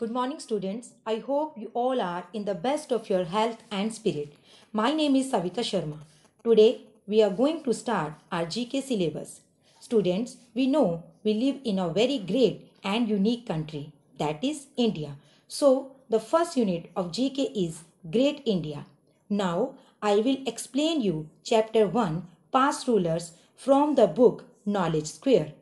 Good morning, students. I hope you all are in the best of your health and spirit. My name is Savita Sharma. Today, we are going to start our GK syllabus. Students, we know we live in a very great and unique country, that is India. So, the first unit of GK is Great India. Now, I will explain you Chapter 1 Past Rulers from the book Knowledge Square.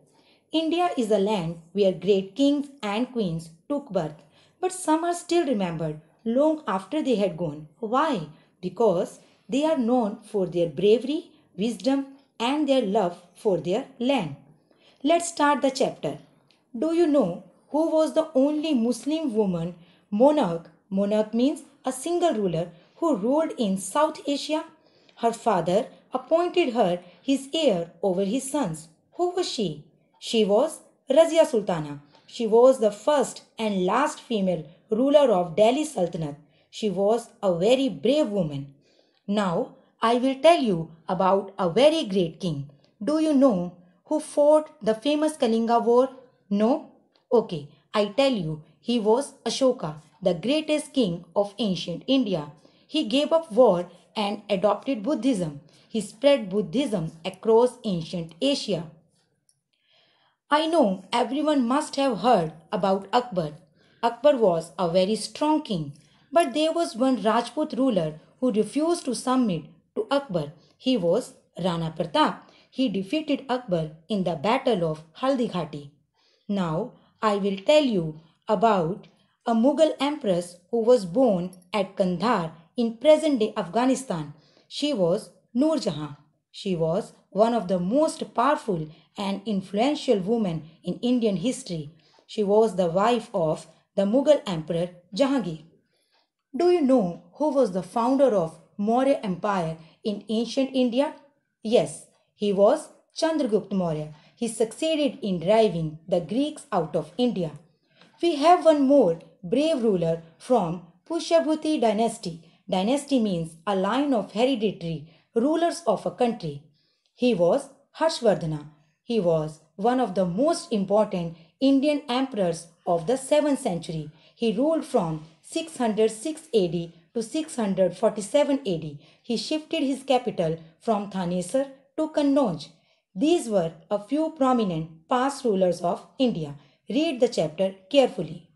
India is a land where great kings and queens took birth but some are still remembered long after they had gone. Why? Because they are known for their bravery, wisdom, and their love for their land. Let's start the chapter. Do you know who was the only Muslim woman monarch? Monarch means a single ruler who ruled in South Asia. Her father appointed her his heir over his sons. Who was she? She was Razia Sultana, she was the first and last female ruler of Delhi Sultanate. She was a very brave woman. Now, I will tell you about a very great king. Do you know who fought the famous Kalinga War? No? Okay, I tell you, he was Ashoka, the greatest king of ancient India. He gave up war and adopted Buddhism. He spread Buddhism across ancient Asia. I know everyone must have heard about Akbar. Akbar was a very strong king, but there was one Rajput ruler who refused to submit to Akbar. He was Rana Pratap. He defeated Akbar in the Battle of Haldighati. Now I will tell you about a Mughal empress who was born at Kandhar in present day Afghanistan. She was Noor Jahan. She was one of the most powerful and influential women in Indian history. She was the wife of the Mughal Emperor Jahangir. Do you know who was the founder of Maurya Empire in ancient India? Yes, he was Chandragupta Maurya. He succeeded in driving the Greeks out of India. We have one more brave ruler from Pushyabhuti dynasty. Dynasty means a line of hereditary rulers of a country. He was Harshvardhana. He was one of the most important Indian emperors of the 7th century. He ruled from 606 AD to 647 AD. He shifted his capital from Thanesar to Kannauj. These were a few prominent past rulers of India. Read the chapter carefully.